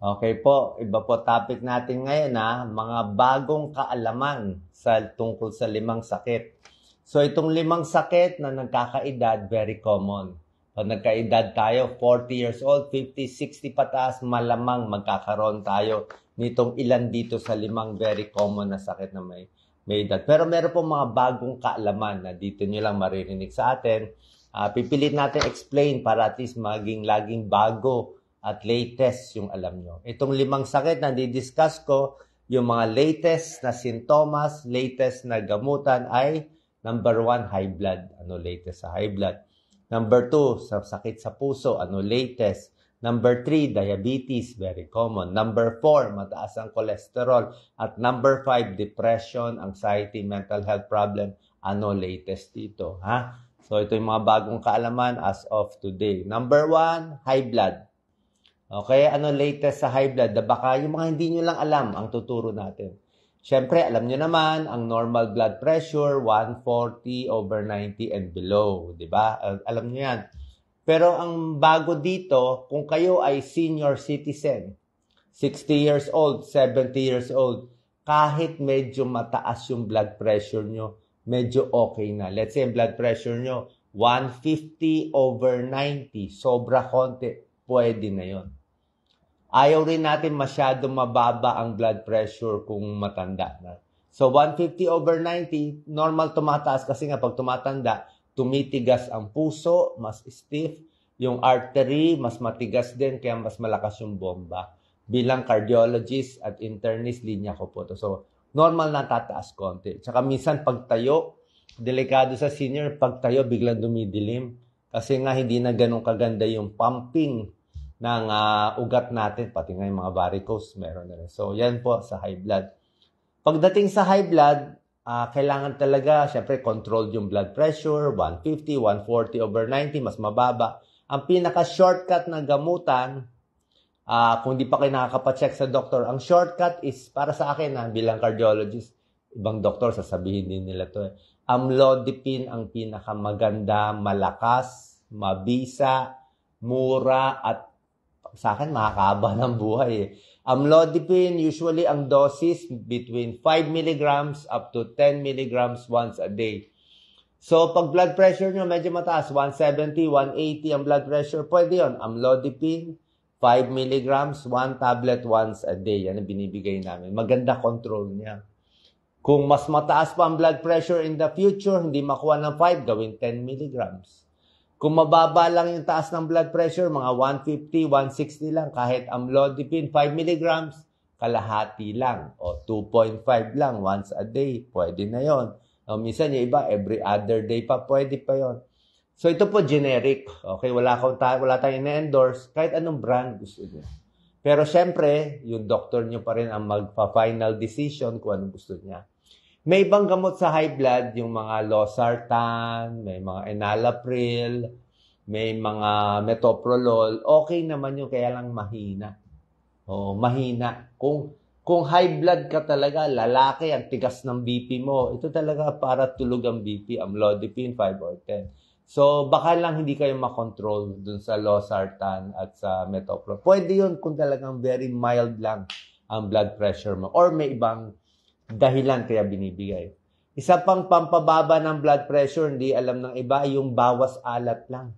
Okay po, iba po topic natin ngayon ha, mga bagong kaalaman sa tungkol sa limang sakit. So itong limang sakit na nagkakaedad, very common. Pag nagkaedad tayo, 40 years old, 50, 60 pataas, malamang magkakaroon tayo nitong ilan dito sa limang very common na sakit na may, may edad. Pero meron po mga bagong kaalaman na dito nyo lang maririnig sa atin. Uh, ah, pipilit natin explain para at least maging laging bago at latest yung alam nyo. Itong limang sakit na didiscuss ko, yung mga latest na sintomas, latest na gamutan ay number one, high blood. Ano latest sa high blood? Number two, sa sakit sa puso. Ano latest? Number three, diabetes, very common. Number four, mataas ang cholesterol. At number five, depression, anxiety, mental health problem. Ano latest dito? Ha? So, ito yung mga bagong kaalaman as of today. Number one, high blood. Okay, ano latest sa high blood? Baka yung mga hindi nyo lang alam ang tuturo natin. Siyempre, alam nyo naman, ang normal blood pressure, 140 over 90 and below. ba? Diba? Alam nyo yan. Pero ang bago dito, kung kayo ay senior citizen, 60 years old, 70 years old, kahit medyo mataas yung blood pressure nyo, medyo okay na. Let's say, yung blood pressure nyo, 150 over 90, sobra konti, pwede na yon. Ayaw rin natin masyado mababa ang blood pressure kung matanda na. So 150 over 90, normal tumataas kasi nga pag tumatanda, tumitigas ang puso, mas stiff, yung artery mas matigas din kaya mas malakas yung bomba. Bilang cardiologist at internist, linya ko po to. So normal na tataas konti. Tsaka minsan pagtayo, delikado sa senior, pagtayo biglang dumidilim. Kasi nga hindi na ganun kaganda yung pumping ng uh, ugat natin, pati nga yung mga varicose, meron na rin. So, yan po sa high blood. Pagdating sa high blood, uh, kailangan talaga, syempre, controlled yung blood pressure, 150, 140 over 90, mas mababa. Ang pinaka-shortcut na gamutan, uh, kung di pa kayo nakakapacheck sa doktor, ang shortcut is, para sa akin na bilang cardiologist, ibang doktor, sasabihin din nila to. Eh. Amlodipine ang pinakamaganda, malakas, mabisa, mura, at sa akin makakaba ng buhay. Eh. Amlodipine, usually ang dosis between 5 mg up to 10 mg once a day. So, pag blood pressure nyo medyo mataas, 170, 180 ang blood pressure, pwede yon Amlodipine, 5 mg, 1 tablet once a day. Yan ang binibigay namin. Maganda control niya. Kung mas mataas pa ang blood pressure in the future, hindi makuha ng 5, gawin 10 milligrams. Kung mababa lang yung taas ng blood pressure, mga 150, 160 lang, kahit amlodipine, 5 mg, kalahati lang. O 2.5 lang, once a day, pwede na yon. O minsan yung iba, every other day pa, pwede pa yon. So ito po, generic. Okay, wala, akong ta- wala tayong na-endorse, kahit anong brand gusto niya. Pero syempre, yung doctor niyo pa rin ang magpa-final decision kung ano gusto niya. May ibang gamot sa high blood, yung mga losartan, may mga enalapril, may mga metoprolol. Okay naman yung kaya lang mahina. oh, mahina. Kung kung high blood ka talaga, lalaki, ang tigas ng BP mo, ito talaga para tulog ang BP, amlodipine 5 or 10. So, baka lang hindi kayo makontrol dun sa losartan at sa metoprolol. Pwede yun kung talagang very mild lang ang blood pressure mo or may ibang dahilan kaya binibigay. Isa pang pampababa ng blood pressure, hindi alam ng iba, yung bawas alat lang.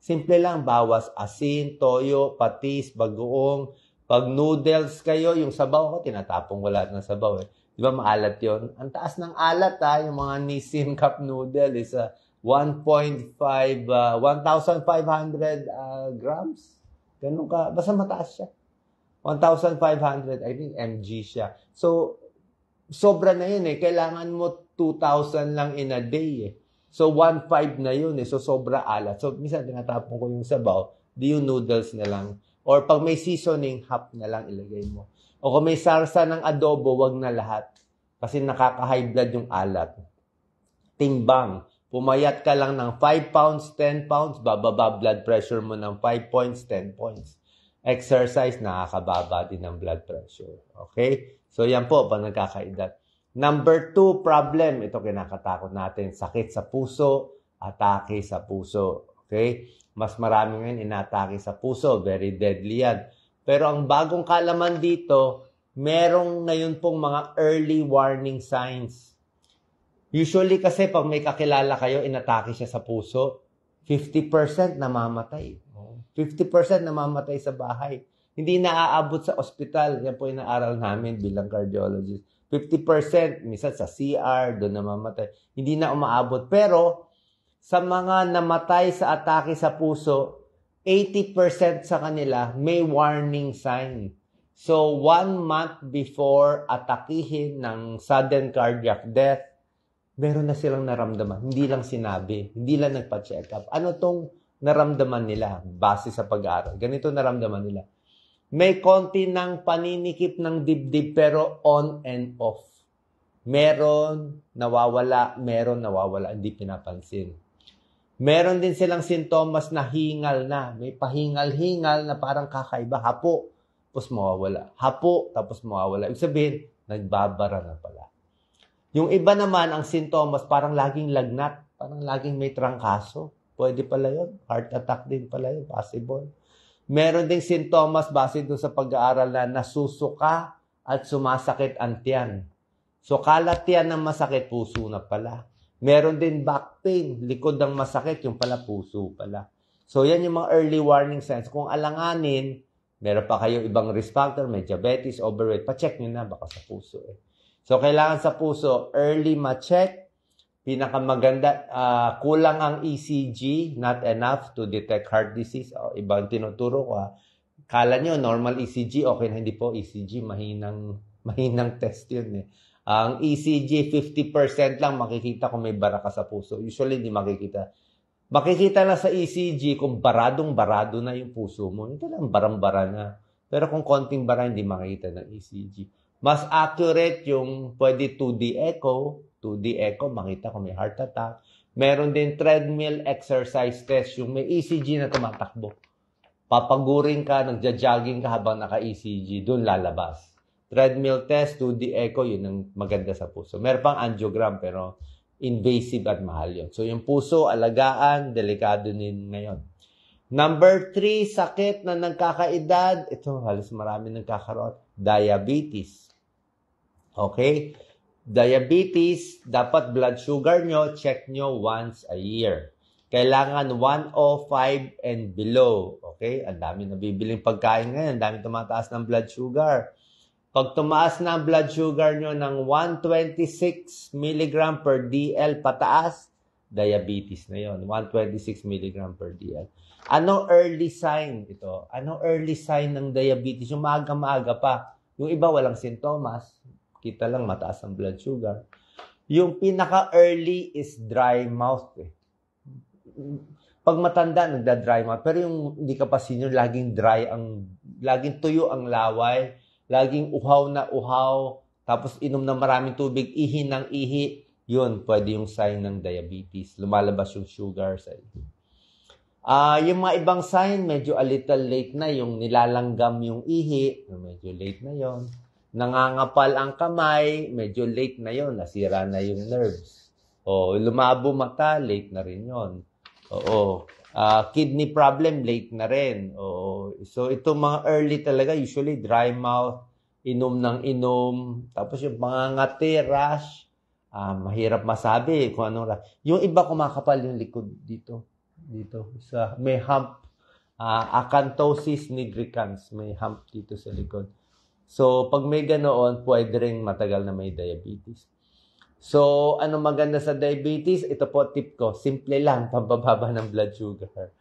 Simple lang, bawas asin, toyo, patis, bagoong. Pag noodles kayo, yung sabaw ko, oh, tinatapong wala ng sabaw eh. Di ba maalat yon? Ang taas ng alat ha, ah, yung mga Nissin cup noodle is a 1.5, uh, 1,500 uh, grams. Ganun ka. Basta mataas siya. 1,500, I think MG siya. So, sobra na yun eh. Kailangan mo 2,000 lang in a day eh. So, 1,500 na yun eh. So, sobra alat. So, minsan tinatapon ko yung sabaw, di yung noodles na lang. Or pag may seasoning, half na lang ilagay mo. O kung may sarsa ng adobo, wag na lahat. Kasi nakaka-high blood yung alat. Timbang. Pumayat ka lang ng 5 pounds, 10 pounds, bababa blood pressure mo ng 5 points, 10 points exercise, nakakababa din ang blood pressure. Okay? So, yan po, pag nagkakaedad. Number two problem, ito kinakatakot natin, sakit sa puso, atake sa puso. Okay? Mas marami ngayon inatake sa puso, very deadly yan. Pero ang bagong kalaman dito, merong ngayon pong mga early warning signs. Usually kasi pag may kakilala kayo, inatake siya sa puso, 50% namamatay. 50% namamatay sa bahay. Hindi naaabot sa ospital. Yan po yung aral namin bilang cardiologist. 50%, minsan sa CR, doon namamatay. Hindi na umaabot. Pero, sa mga namatay sa atake sa puso, 80% sa kanila may warning sign. So, one month before atakihin ng sudden cardiac death, meron na silang naramdaman. Hindi lang sinabi. Hindi lang nagpa-check up. Ano tong naramdaman nila base sa pag-aaral. Ganito naramdaman nila. May konti ng paninikip ng dibdib pero on and off. Meron nawawala, meron nawawala, hindi pinapansin. Meron din silang sintomas na hingal na. May pahingal-hingal na parang kakaiba. Hapo, tapos mawawala. Hapo, tapos mawawala. Ibig sabihin, nagbabara na pala. Yung iba naman, ang sintomas, parang laging lagnat. Parang laging may trangkaso. Pwede pala yun. Heart attack din pala yun. Possible. Meron ding sintomas base dun sa pag-aaral na nasusuka at sumasakit ang tiyan. So, kalat yan ng masakit, puso na pala. Meron din back pain, likod ng masakit, yung pala puso pala. So, yan yung mga early warning signs. Kung alanganin, meron pa kayong ibang risk factor, may diabetes, overweight, pa-check nyo na, baka sa puso eh. So, kailangan sa puso, early ma-check, pinakamaganda, uh, kulang ang ECG, not enough to detect heart disease. O, ibang tinuturo ko ha. Ah. Kala nyo, normal ECG, okay na hindi po ECG, mahinang, mahinang test yun eh. Ang ECG, 50% lang makikita kung may baraka sa puso. Usually, hindi makikita. Makikita lang sa ECG kung baradong-barado na yung puso mo. Hindi lang barang-bara na. Pero kung konting bara, hindi makikita ng ECG. Mas accurate yung pwede 2D echo, to the echo, makita ko may heart attack. Meron din treadmill exercise test, yung may ECG na tumatakbo. Papaguring ka, nagja-jogging ka habang naka-ECG, doon lalabas. Treadmill test, to the echo, yun ang maganda sa puso. Meron pang angiogram, pero invasive at mahal yun. So, yung puso, alagaan, delikado din ngayon. Number three, sakit na nagkakaedad. Ito, halos marami nagkakaroon. Diabetes. Okay? Diabetes, dapat blood sugar nyo, check nyo once a year. Kailangan 105 and below. Okay? Ang dami bibiling pagkain ngayon. Ang dami tumataas ng blood sugar. Pag tumaas na ang blood sugar nyo ng 126 mg per DL pataas, diabetes na yon 126 mg per DL. Anong early sign ito? Anong early sign ng diabetes? Yung maaga-maaga pa. Yung iba walang sintomas kita lang mataas ang blood sugar. Yung pinaka-early is dry mouth. Eh. Pag matanda, nagda-dry mouth. Pero yung hindi ka pa senior, laging dry ang, laging tuyo ang laway, laging uhaw na uhaw, tapos inom na maraming tubig, ihi ng ihi. Yun, pwede yung sign ng diabetes. Lumalabas yung sugar sa Ah, Uh, yung mga ibang sign, medyo a little late na. Yung nilalanggam yung ihi, medyo late na yon nangangapal ang kamay, medyo late na yon nasira na yung nerves. O lumabo mata, late na rin yon. Oo. Uh, kidney problem, late na rin. Oo. So itong mga early talaga, usually dry mouth, inom ng inom, tapos yung mga ngati, rash, uh, mahirap masabi kung anong rash. Yung iba kumakapal yung likod dito. Dito. Sa, may hump. Uh, acanthosis nigricans. May hump dito sa likod. So, pag may ganoon, pwede rin matagal na may diabetes. So, ano maganda sa diabetes? Ito po tip ko. Simple lang, pambababa ng blood sugar.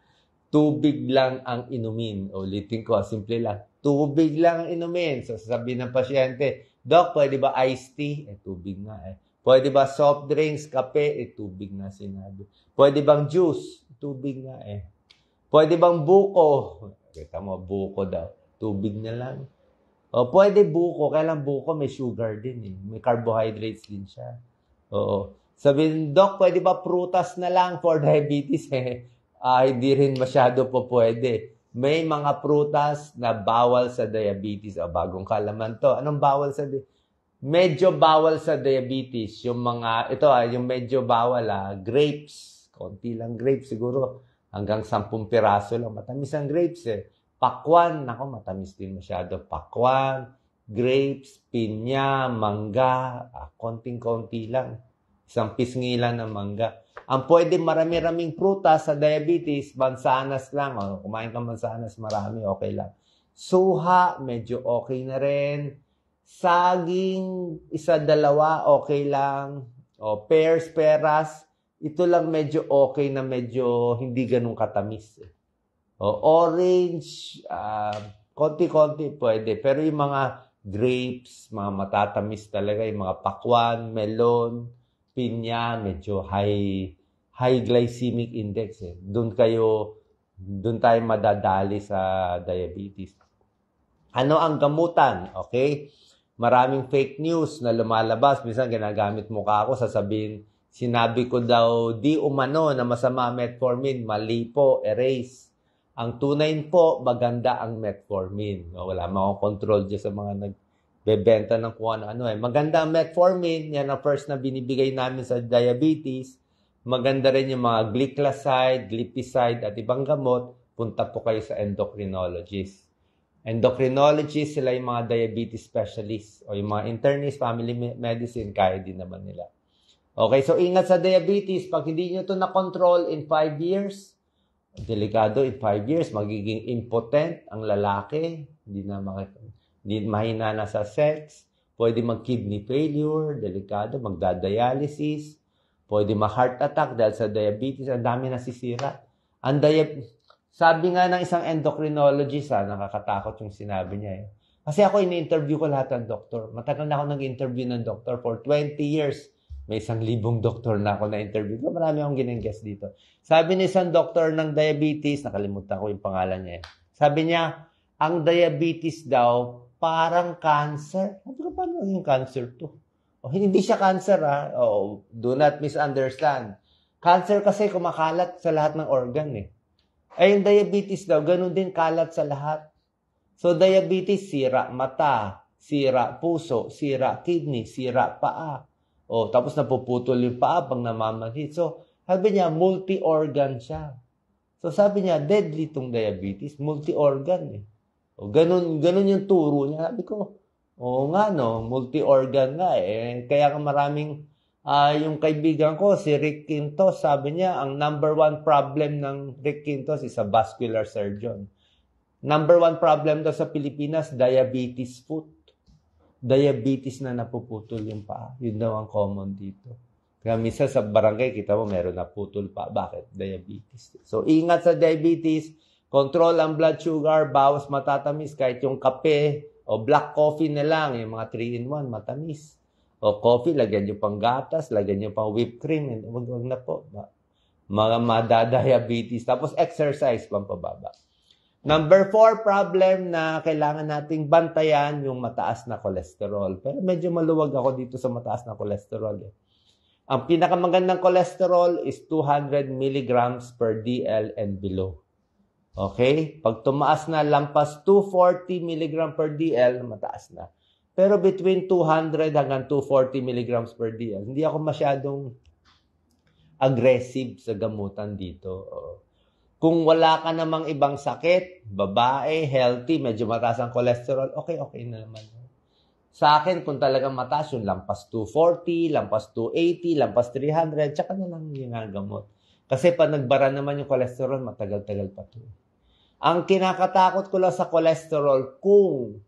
Tubig lang ang inumin. Ulitin ko, simple lang. Tubig lang ang inumin. So, sasabihin ng pasyente, Doc, pwede ba iced tea? Eh, tubig na eh. Pwede ba soft drinks, kape? Eh, tubig nga sinabi. Pwede bang juice? Tubig na eh. Pwede bang buko? Kita mo, buko daw. Tubig na lang. O, oh, pwede buko. Kailang buko may sugar din eh. May carbohydrates din siya. Oo. Sabihin, Doc, pwede ba prutas na lang for diabetes? Eh, uh, hindi rin masyado po pwede. May mga prutas na bawal sa diabetes. O, bagong kalaman to. Anong bawal sa diabetes? Medyo bawal sa diabetes. Yung mga, ito ah, yung medyo bawal ah, grapes. Konti lang grapes siguro. Hanggang sampung piraso lang. Matamis ang grapes eh. Pakwan, nako matamis din masyado. Pakwan, grapes, pinya, mangga, ah, konting-konti lang. Isang pisngilan ng mangga. Ang pwede marami-raming prutas sa diabetes, bansanas lang. O, oh, kumain ka mansanas marami, okay lang. Suha, medyo okay na rin. Saging, isa-dalawa, okay lang. O, oh, pears, peras, ito lang medyo okay na medyo hindi ganun katamis. Eh. O, oh, orange, uh, konti-konti pwede. Pero yung mga grapes, mga matatamis talaga, yung mga pakwan, melon, pinya, medyo high, high glycemic index. Eh. Doon kayo, doon tayo madadali sa diabetes. Ano ang gamutan? Okay? maraming fake news na lumalabas. Minsan ginagamit mukha ako, sasabihin, sinabi ko daw, di umano na masama metformin, mali po, erase. Ang tunay po, maganda ang metformin. No, wala akong control dyan sa mga nagbebenta ng kung ano-ano. Eh. Maganda ang metformin, yan ang first na binibigay namin sa diabetes. Maganda rin yung mga glyclaside, glipizide at ibang gamot. Punta po kayo sa endocrinologist. Endocrinologist, sila yung mga diabetes specialist o yung mga internist, family medicine, kaya din naman nila. Okay, so ingat sa diabetes. Pag hindi nyo to na-control in 5 years, delikado in eh, five years, magiging impotent ang lalaki, hindi na mak- hindi, mahina na sa sex, pwede mag-kidney failure, delikado, magdadialysis, pwede ma-heart attack dahil sa diabetes, ang dami nasisira. Ang dia- sabi nga ng isang endocrinologist, ha, ah, nakakatakot yung sinabi niya. Eh. Kasi ako, ini-interview ko lahat ng doktor. Matagal na ako nag-interview ng doktor for 20 years. May isang libong doktor na ako na-interview. Marami akong gining-guest dito. Sabi ni isang doktor ng diabetes, nakalimutan ko yung pangalan niya. Eh. Sabi niya, ang diabetes daw, parang cancer. Sabi ko, paano yung cancer to? O, oh, hindi siya cancer, ha? Ah. Oh, do not misunderstand. Cancer kasi kumakalat sa lahat ng organ, eh. Ay, eh, yung diabetes daw, ganun din kalat sa lahat. So, diabetes, sira mata, sira puso, sira kidney, sira paa. Oh, tapos napuputol yung paa pag namamanhid. So, sabi niya, multi-organ siya. So, sabi niya, deadly tong diabetes, multi-organ eh. O, oh, ganun, ganun yung turo niya. Sabi ko, oo nga no, multi-organ nga eh. Kaya ka maraming, uh, yung kaibigan ko, si Rick Quintos, sabi niya, ang number one problem ng Rick Quintos is a vascular surgeon. Number one problem daw sa Pilipinas, diabetes foot diabetes na napuputol yung paa. Yun daw ang common dito. Kaya minsan sa barangay, kita mo meron na putol pa. Bakit? Diabetes. So, ingat sa diabetes. Control ang blood sugar. Bawas matatamis. Kahit yung kape o black coffee na lang. Yung mga 3-in-1, matamis. O coffee, lagyan nyo pang gatas, lagyan nyo pang whipped cream. And wag, na po. Mga madadiabetes. Tapos exercise, pampababa. Number four problem na kailangan nating bantayan yung mataas na cholesterol. Pero medyo maluwag ako dito sa mataas na cholesterol. Eh. Ang pinakamagandang cholesterol is 200 milligrams per DL and below. Okay? Pag tumaas na lampas 240 mg per DL, mataas na. Pero between 200 hanggang 240 milligrams per DL, hindi ako masyadong aggressive sa gamutan dito. Oh. Kung wala ka namang ibang sakit, babae, healthy, medyo mataas ang cholesterol, okay, okay na naman. Sa akin, kung talagang mataas yung lampas 240, lampas 280, lampas 300, tsaka na lang yung gamot. Kasi pa nagbara naman yung cholesterol, matagal-tagal pa to. Ang kinakatakot ko lang sa cholesterol, kung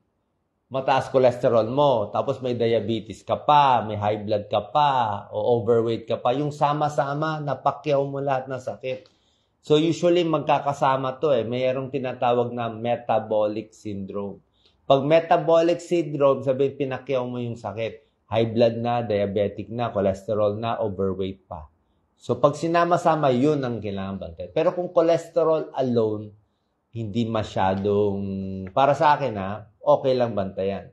mataas cholesterol mo, tapos may diabetes ka pa, may high blood ka pa, o overweight ka pa, yung sama-sama, napakyaw mo lahat ng sakit So usually magkakasama to eh. Mayroong tinatawag na metabolic syndrome. Pag metabolic syndrome, sabi pinakiyaw mo yung sakit. High blood na, diabetic na, cholesterol na, overweight pa. So pag sinama-sama, yun ang kailangan bantayan. Pero kung cholesterol alone, hindi masyadong, para sa akin ha, okay lang bantayan.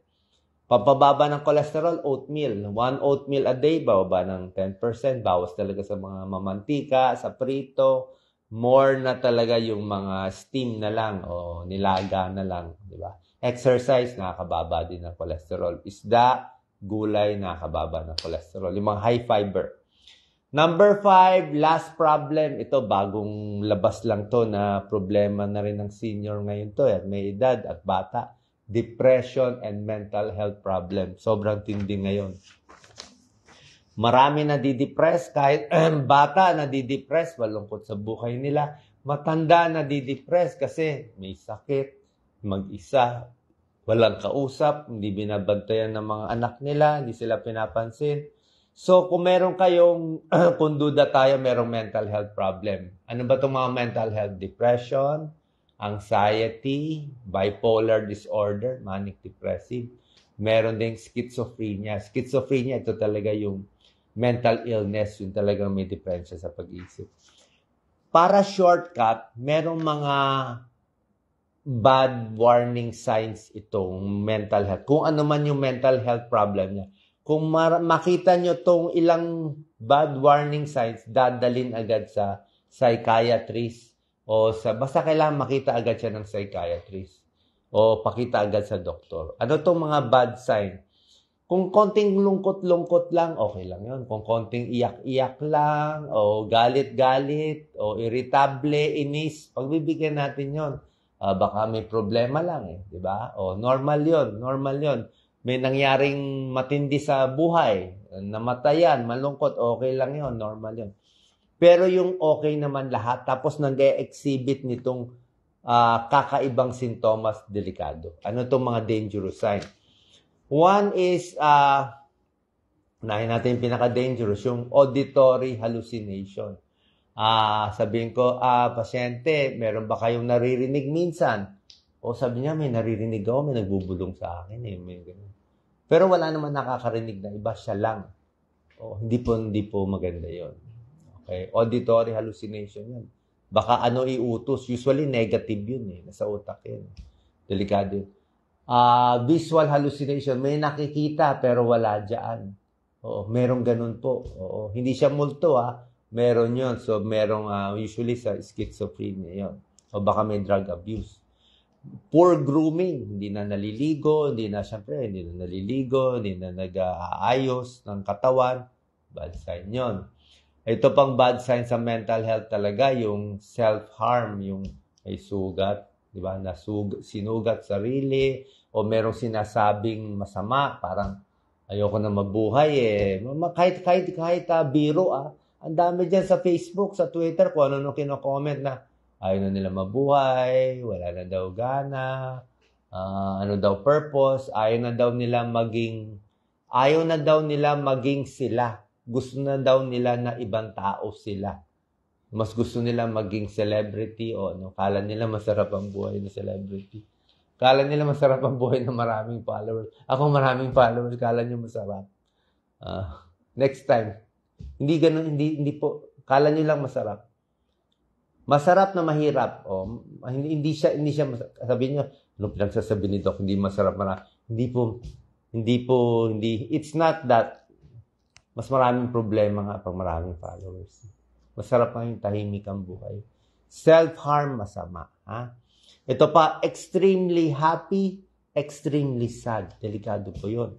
Pampababa ng cholesterol, oatmeal. One oatmeal a day, bababa ng 10%. Bawas talaga sa mga mamantika, sa prito, more na talaga yung mga steam na lang o nilaga na lang, di ba? Exercise, nakakababa din ng cholesterol. Isda, gulay, nakakababa ng cholesterol. Yung mga high fiber. Number five, last problem. Ito, bagong labas lang to na problema na rin ng senior ngayon to. At may edad at bata. Depression and mental health problem. Sobrang tindi ngayon Marami na didepress, kahit bata na didepress, malungkot sa buhay nila. Matanda na didepress kasi may sakit, mag-isa, walang kausap, hindi binabantayan ng mga anak nila, hindi sila pinapansin. So, kung meron kayong, kung duda tayo, merong mental health problem. Ano ba itong mga mental health? Depression, anxiety, bipolar disorder, manic depressive. Meron ding schizophrenia. Schizophrenia, ito talaga yung mental illness, yung talagang may depresya sa pag-iisip. Para shortcut, merong mga bad warning signs itong mental health. Kung ano man yung mental health problem niya. Kung mar- makita nyo tong ilang bad warning signs, dadalin agad sa psychiatrist o sa basta kailangan makita agad siya ng psychiatrist o pakita agad sa doktor. Ano tong mga bad signs? Kung konting lungkot-lungkot lang, okay lang yun. Kung konting iyak-iyak lang, o galit-galit, o irritable, inis, pagbibigyan natin yon uh, ah, baka may problema lang eh, di ba? O normal 'yon, normal 'yon. May nangyaring matindi sa buhay, namatayan, malungkot, okay lang 'yon, normal 'yon. Pero yung okay naman lahat tapos nag-exhibit nitong uh, kakaibang sintomas delikado. Ano 'tong mga dangerous sign? One is, uh, ah, nahin natin yung pinaka-dangerous, yung auditory hallucination. Uh, sabihin ko, ah, pasyente, meron ba kayong naririnig minsan? O sabi niya, may naririnig ako, may nagbubulong sa akin. Eh, may ganun. Pero wala naman nakakarinig na iba siya lang. O, hindi po, hindi po maganda yon Okay? Auditory hallucination yan. Baka ano iutos. Usually negative yun eh. Nasa utak yun. Delikado yun uh, visual hallucination. May nakikita pero wala dyan. Oo, merong ganun po. Oo, hindi siya multo ah. Meron yon So, merong uh, usually sa schizophrenia yon O baka may drug abuse. Poor grooming. Hindi na naliligo. Hindi na, syempre, hindi na naliligo. Hindi na nag-aayos ng katawan. Bad sign yon Ito pang bad sign sa mental health talaga, yung self-harm, yung may sugat, di ba? Nasug, sinugat sarili, o merong sinasabing masama, parang ayoko na mabuhay eh. Kahit, kahit, kahit uh, biro ah, ang dami dyan sa Facebook, sa Twitter, kung ano nung kino-comment na ayaw na nila mabuhay, wala na daw gana, uh, ano daw purpose, ayaw na daw nila maging, ayaw na daw nila maging sila. Gusto na daw nila na ibang tao sila. Mas gusto nila maging celebrity o ano, kala nila masarap ang buhay ng celebrity. Kala nila masarap ang buhay ng maraming followers. Ako maraming followers, kala nyo masarap. Uh, next time. Hindi ganun, hindi, hindi po. Kala nyo lang masarap. Masarap na mahirap. O, oh, hindi, hindi siya, hindi siya, masarap. sabihin nyo, ano pinagsasabi ni Doc, hindi masarap marami. Hindi po, hindi po, hindi, it's not that. Mas maraming problema nga pag maraming followers. Masarap nga yung tahimik ang buhay. Self-harm masama. Ha? Ito pa, extremely happy, extremely sad. Delikado po yun.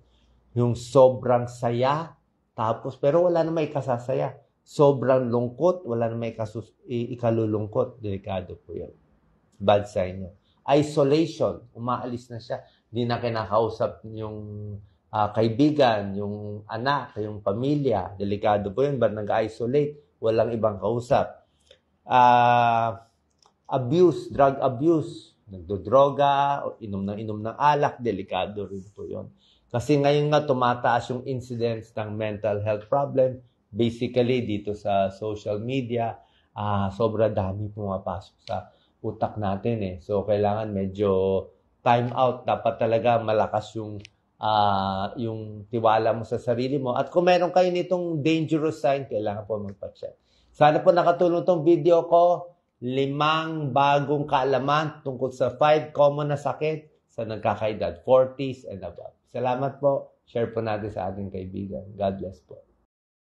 Yung sobrang saya, tapos, pero wala na may kasasaya. Sobrang lungkot, wala na may kasus- ikalulungkot. Delikado po yun. Bad sign yun. Isolation, umaalis na siya. Hindi na kinakausap yung uh, kaibigan, yung anak, yung pamilya. Delikado po yun. Ba't nag-isolate? Walang ibang kausap. Ah... Uh, abuse, drug abuse, nagdodroga, inom ng inom ng alak, delikado rin po yun. Kasi ngayon nga tumataas yung incidence ng mental health problem, basically dito sa social media, uh, sobra dami pumapasok sa utak natin eh. So kailangan medyo time out, dapat talaga malakas yung uh, yung tiwala mo sa sarili mo. At kung meron kayo nitong dangerous sign, kailangan po magpa-check. Sana po nakatulong tong video ko limang bagong kaalaman tungkol sa five common na sakit sa nagkakaedad, 40s and above. Salamat po. Share po natin sa ating kaibigan. God bless po.